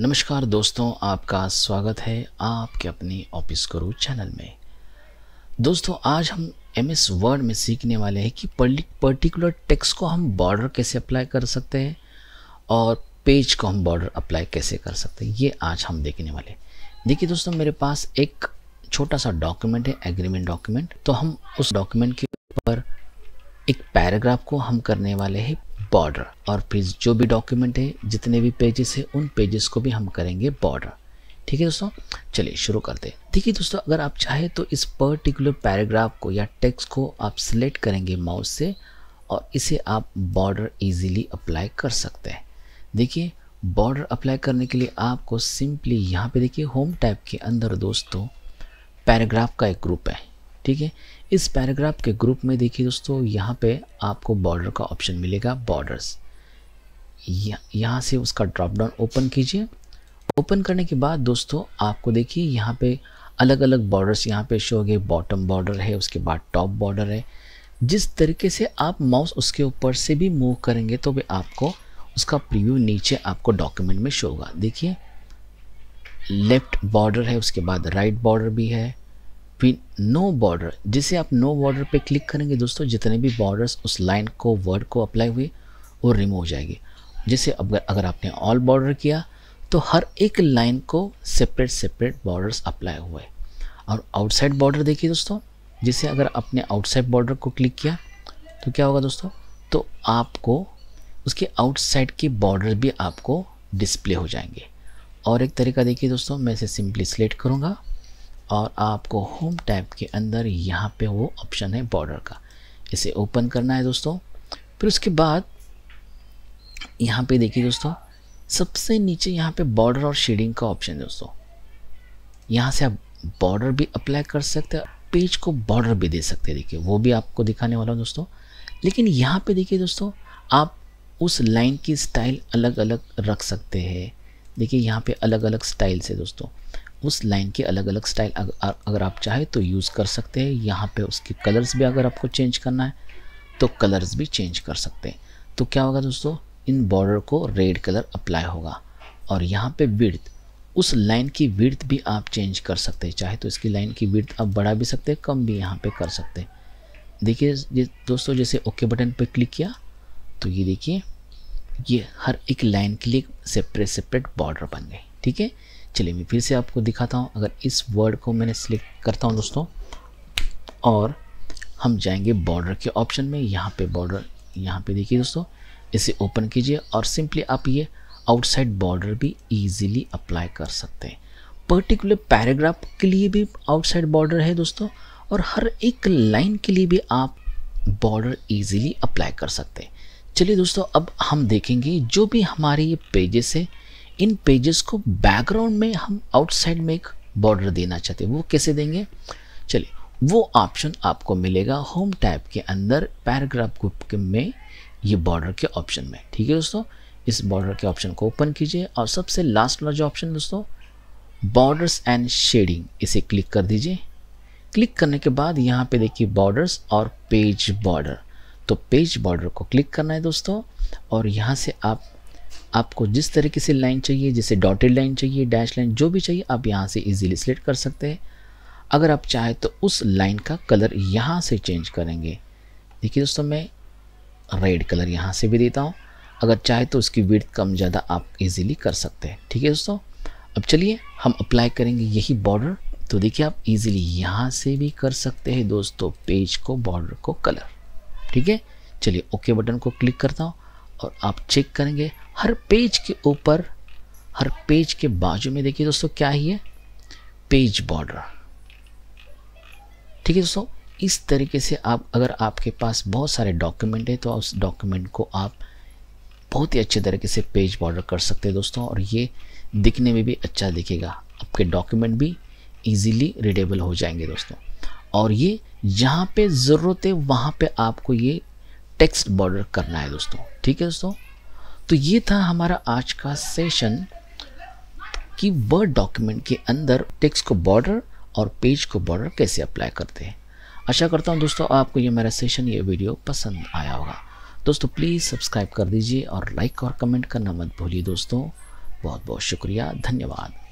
नमस्कार दोस्तों आपका स्वागत है आपके अपने ऑफिस गुरु चैनल में दोस्तों आज हम एम एस वर्ड में सीखने वाले हैं कि पर्टिकुलर टेक्स्ट को हम बॉर्डर कैसे अप्लाई कर सकते हैं और पेज को हम बॉर्डर अप्लाई कैसे कर सकते हैं ये आज हम देखने वाले देखिए दोस्तों मेरे पास एक छोटा सा डॉक्यूमेंट है एग्रीमेंट डॉक्यूमेंट तो हम उस डॉक्यूमेंट के ऊपर एक पैराग्राफ को हम करने वाले हैं बॉर्डर और फिर जो भी डॉक्यूमेंट है जितने भी पेजेस है उन पेजेस को भी हम करेंगे बॉर्डर ठीक है दोस्तों चलिए शुरू करते हैं देखिए दोस्तों अगर आप चाहे तो इस पर्टिकुलर पैराग्राफ को या टेक्स्ट को आप सिलेक्ट करेंगे माउस से और इसे आप बॉर्डर इजीली अप्लाई कर सकते हैं देखिए बॉर्डर अप्लाई करने के लिए आपको सिंपली यहाँ पे देखिए होम टैब के अंदर दोस्तों पैराग्राफ का एक ग्रुप है ठीक है इस पैराग्राफ के ग्रुप में देखिए दोस्तों यहाँ पे आपको बॉर्डर का ऑप्शन मिलेगा बॉर्डर्स यहाँ से उसका ड्रॉप डाउन ओपन कीजिए ओपन करने के बाद दोस्तों आपको देखिए यहाँ पे अलग अलग बॉर्डर्स यहाँ पे शो हो गए बॉटम बॉर्डर है उसके बाद टॉप बॉर्डर है जिस तरीके से आप माउस उसके ऊपर से भी मूव करेंगे तो भी आपको उसका प्रीव्यू नीचे आपको डॉक्यूमेंट में शो होगा देखिए लेफ्ट बॉर्डर है उसके बाद राइट right बॉर्डर भी है फिर नो बॉर्डर जिसे आप नो बॉर्डर पे क्लिक करेंगे दोस्तों जितने भी बॉर्डर्स उस लाइन को वर्ड को अप्लाई हुए वो रिमूव हो जाएगी जैसे अगर अगर आपने ऑल बॉर्डर किया तो हर एक लाइन को सेपरेट सेपरेट बॉर्डर्स अप्लाई हुए और आउटसाइड बॉर्डर देखिए दोस्तों जिसे अगर आपने आउटसाइड बॉर्डर को क्लिक किया तो क्या होगा दोस्तों तो आपको उसके आउटसाइड के बॉर्डर भी आपको डिस्प्ले हो जाएंगे और एक तरीका देखिए दोस्तों मैं इसे सिंपली सिलेक्ट करूँगा और आपको होम टैब के अंदर यहाँ पे वो ऑप्शन है बॉर्डर का इसे ओपन करना है दोस्तों फिर उसके बाद यहाँ पे देखिए दोस्तों सबसे नीचे यहाँ पे बॉर्डर और शेडिंग का ऑप्शन है दोस्तों यहाँ से आप बॉर्डर भी अप्लाई कर सकते हैं पेज को बॉर्डर भी दे सकते हैं देखिए वो भी आपको दिखाने वाला हूँ दोस्तों लेकिन यहाँ पे देखिए दोस्तों आप उस लाइन की स्टाइल अलग अलग रख सकते हैं देखिए यहाँ पे अलग अलग स्टाइल से दोस्तों उस लाइन के अलग अलग स्टाइल अगर, अगर आप चाहे तो यूज़ कर सकते हैं यहाँ पे उसके कलर्स भी अगर आपको चेंज करना है तो कलर्स भी चेंज कर सकते हैं तो क्या होगा दोस्तों इन बॉर्डर को रेड कलर अप्लाई होगा और यहाँ पे विर्थ उस लाइन की विर्थ भी आप चेंज कर सकते हैं चाहे तो इसकी लाइन की विर्थ आप बढ़ा भी सकते हैं कम भी यहाँ पर कर सकते हैं देखिए दोस्तों जैसे ओके बटन पर क्लिक किया तो ये देखिए ये हर एक लाइन के लिए सेपरेट सेपरेट बॉर्डर बन गए ठीक है चलिए मैं फिर से आपको दिखाता हूँ अगर इस वर्ड को मैंने सिलेक्ट करता हूँ दोस्तों और हम जाएंगे बॉर्डर के ऑप्शन में यहाँ पे बॉर्डर यहाँ पे देखिए दोस्तों इसे ओपन कीजिए और सिंपली आप ये आउटसाइड बॉर्डर भी इजीली अप्लाई कर सकते हैं पर्टिकुलर पैराग्राफ के लिए भी आउटसाइड बॉर्डर है दोस्तों और हर एक लाइन के लिए भी आप बॉर्डर इजीली अप्लाई कर सकते हैं चलिए दोस्तों अब हम देखेंगे जो भी हमारे ये पेजेस है इन पेजेस को बैकग्राउंड में हम आउटसाइड में एक बॉर्डर देना चाहते हैं वो कैसे देंगे चलिए वो ऑप्शन आपको मिलेगा होम टैब के अंदर पैराग्राफ ग्रुप में ये बॉर्डर के ऑप्शन में ठीक है दोस्तों इस बॉर्डर के ऑप्शन को ओपन कीजिए और सबसे लास्ट वाला जो ऑप्शन दोस्तों बॉर्डर्स एंड शेडिंग इसे क्लिक कर दीजिए क्लिक करने के बाद यहाँ पे देखिए बॉर्डर्स और पेज बॉर्डर तो पेज बॉर्डर को क्लिक करना है दोस्तों और यहाँ से आप आपको जिस तरीके से लाइन चाहिए जैसे डॉटेड लाइन चाहिए डैश लाइन जो भी चाहिए आप यहाँ से इजीली सिलेक्ट कर सकते हैं अगर आप चाहें तो उस लाइन का कलर यहाँ से चेंज करेंगे देखिए दोस्तों मैं रेड कलर यहाँ से भी देता हूँ अगर चाहे तो उसकी वर्थ कम ज़्यादा आप इजीली कर सकते हैं ठीक है दोस्तों अब चलिए हम अप्लाई करेंगे यही बॉर्डर तो देखिए आप इजीली यहाँ से भी कर सकते हैं दोस्तों पेज को बॉर्डर को कलर ठीक है चलिए ओके बटन को क्लिक करता हूँ और आप चेक करेंगे हर पेज के ऊपर हर पेज के बाजू में देखिए दोस्तों क्या ही है पेज बॉर्डर ठीक है दोस्तों इस तरीके से आप अगर आपके पास बहुत सारे डॉक्यूमेंट हैं तो उस डॉक्यूमेंट को आप बहुत ही अच्छे तरीके से पेज बॉर्डर कर सकते हैं दोस्तों और ये दिखने में भी अच्छा दिखेगा आपके डॉक्यूमेंट भी इजीली रिडेबल हो जाएंगे दोस्तों और ये जहाँ पे ज़रूरत है वहाँ पे आपको ये टेक्स्ट बॉर्डर करना है दोस्तों ठीक है दोस्तों तो ये था हमारा आज का सेशन कि वर्ड डॉक्यूमेंट के अंदर टेक्स्ट को बॉर्डर और पेज को बॉर्डर कैसे अप्लाई करते हैं आशा करता हूँ दोस्तों आपको ये मेरा सेशन ये वीडियो पसंद आया होगा दोस्तों प्लीज़ सब्सक्राइब कर दीजिए और लाइक और कमेंट करना मत भूलिए दोस्तों बहुत बहुत शुक्रिया धन्यवाद